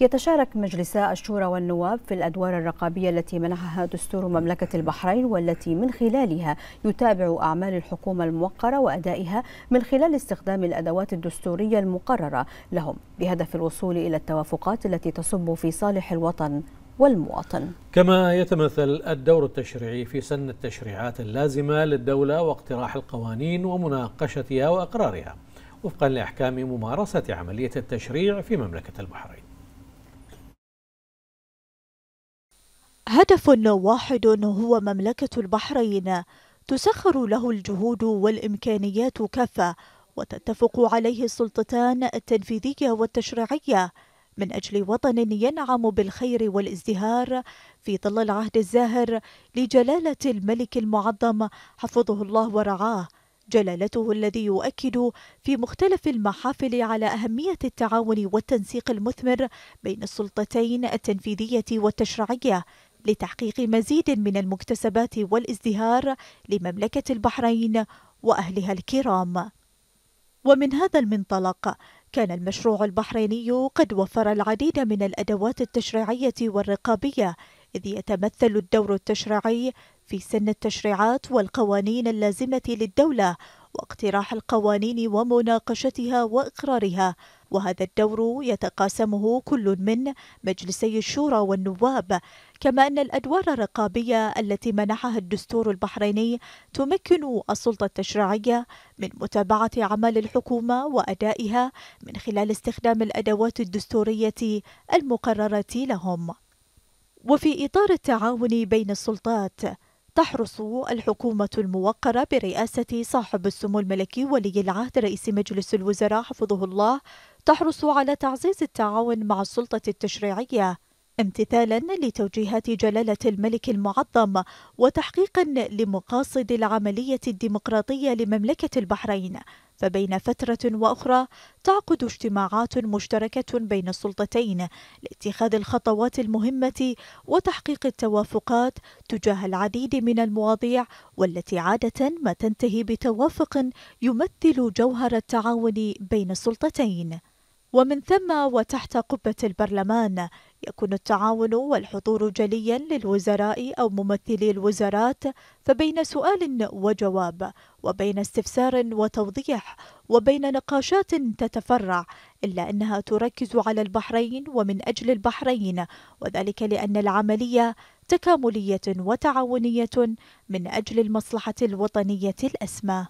يتشارك مجلسا الشورى والنواب في الأدوار الرقابية التي منحها دستور مملكة البحرين والتي من خلالها يتابع أعمال الحكومة الموقرة وأدائها من خلال استخدام الأدوات الدستورية المقررة لهم بهدف الوصول إلى التوافقات التي تصب في صالح الوطن والمواطن كما يتمثل الدور التشريعي في سن التشريعات اللازمة للدولة واقتراح القوانين ومناقشتها وأقرارها وفقا لأحكام ممارسة عملية التشريع في مملكة البحرين هدف واحد هو مملكة البحرين تسخر له الجهود والإمكانيات كافة وتتفق عليه السلطتان التنفيذية والتشريعية من أجل وطن ينعم بالخير والازدهار في ظل العهد الزاهر لجلالة الملك المعظم حفظه الله ورعاه جلالته الذي يؤكد في مختلف المحافل على أهمية التعاون والتنسيق المثمر بين السلطتين التنفيذية والتشريعية لتحقيق مزيد من المكتسبات والازدهار لمملكة البحرين وأهلها الكرام ومن هذا المنطلق كان المشروع البحريني قد وفر العديد من الأدوات التشريعية والرقابية إذ يتمثل الدور التشريعي في سن التشريعات والقوانين اللازمة للدولة واقتراح القوانين ومناقشتها وإقرارها وهذا الدور يتقاسمه كل من مجلسي الشورى والنواب كما أن الأدوار الرقابية التي منحها الدستور البحريني تمكن السلطة التشريعية من متابعة أعمال الحكومة وأدائها من خلال استخدام الأدوات الدستورية المقررة لهم وفي إطار التعاون بين السلطات تحرص الحكومة الموقرة برئاسة صاحب السمو الملكي ولي العهد رئيس مجلس الوزراء حفظه الله تحرص على تعزيز التعاون مع السلطة التشريعية امتثالا لتوجيهات جلالة الملك المعظم وتحقيقا لمقاصد العملية الديمقراطية لمملكة البحرين فبين فترة وأخرى تعقد اجتماعات مشتركة بين السلطتين لاتخاذ الخطوات المهمة وتحقيق التوافقات تجاه العديد من المواضيع والتي عادة ما تنتهي بتوافق يمثل جوهر التعاون بين السلطتين. ومن ثم وتحت قبة البرلمان يكون التعاون والحضور جليا للوزراء أو ممثلي الوزارات فبين سؤال وجواب وبين استفسار وتوضيح وبين نقاشات تتفرع إلا أنها تركز على البحرين ومن أجل البحرين وذلك لأن العملية تكاملية وتعاونية من أجل المصلحة الوطنية الأسمى